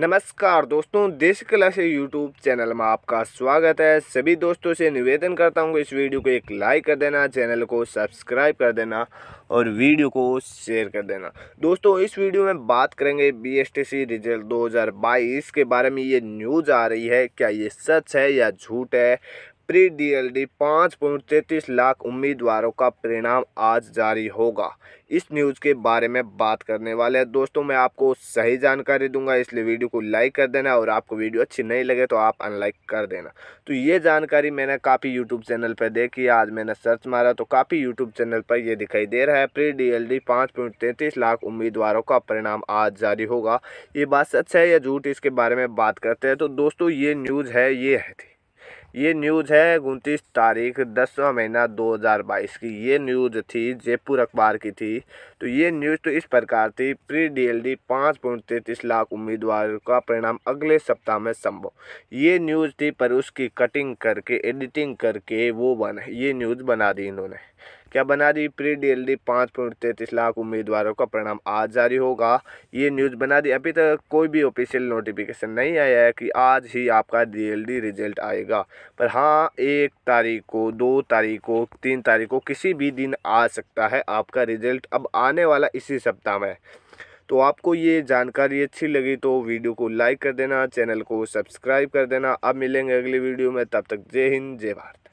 नमस्कार दोस्तों देश कला से यूट्यूब चैनल में आपका स्वागत है सभी दोस्तों से निवेदन करता हूँ कि इस वीडियो को एक लाइक कर देना चैनल को सब्सक्राइब कर देना और वीडियो को शेयर कर देना दोस्तों इस वीडियो में बात करेंगे बीएसटीसी रिजल्ट 2022 के बारे में ये न्यूज़ आ रही है क्या ये सच है या झूठ है प्री डीएलडी पाँच पॉइंट तैंतीस लाख उम्मीदवारों का परिणाम आज जारी होगा इस न्यूज़ के बारे में बात करने वाले हैं दोस्तों मैं आपको सही जानकारी दूंगा इसलिए वीडियो को लाइक कर देना और आपको वीडियो अच्छी नहीं लगे तो आप अनलाइक कर देना तो ये जानकारी मैंने काफ़ी यूट्यूब चैनल पर देखी आज मैंने सर्च मारा तो काफ़ी यूट्यूब चैनल पर यह दिखाई दे रहा है pre D L D lakh उम्मीदवारों का परिणाम आज जारी होगा ये बात सच है या झूठ इसके बारे में बात करते हैं तो दोस्तों ये न्यूज़ है ये है थी ये न्यूज़ है उनतीस तारीख दसवा महीना 2022 की ये न्यूज़ थी जयपुर अखबार की थी तो ये न्यूज़ तो इस प्रकार थी प्री डीएलडी पाँच पॉइंट तैंतीस लाख उम्मीदवारों का परिणाम अगले सप्ताह में संभव ये न्यूज़ थी पर उसकी कटिंग करके एडिटिंग करके वो बना ये न्यूज़ बना दी इन्होंने क्या बना रही प्री डी पाँच पॉइंट तैंतीस लाख उम्मीदवारों का परिणाम आज जारी होगा ये न्यूज़ बना दी अभी तक कोई भी ऑफिशियल नोटिफिकेशन नहीं आया है कि आज ही आपका डी रिजल्ट आएगा पर हाँ एक तारीख को दो तारीख को तीन तारीख को किसी भी दिन आ सकता है आपका रिजल्ट अब आने वाला इसी सप्ताह में तो आपको ये जानकारी अच्छी लगी तो वीडियो को लाइक कर देना चैनल को सब्सक्राइब कर देना अब मिलेंगे अगली वीडियो में तब तक जय हिंद जय भारत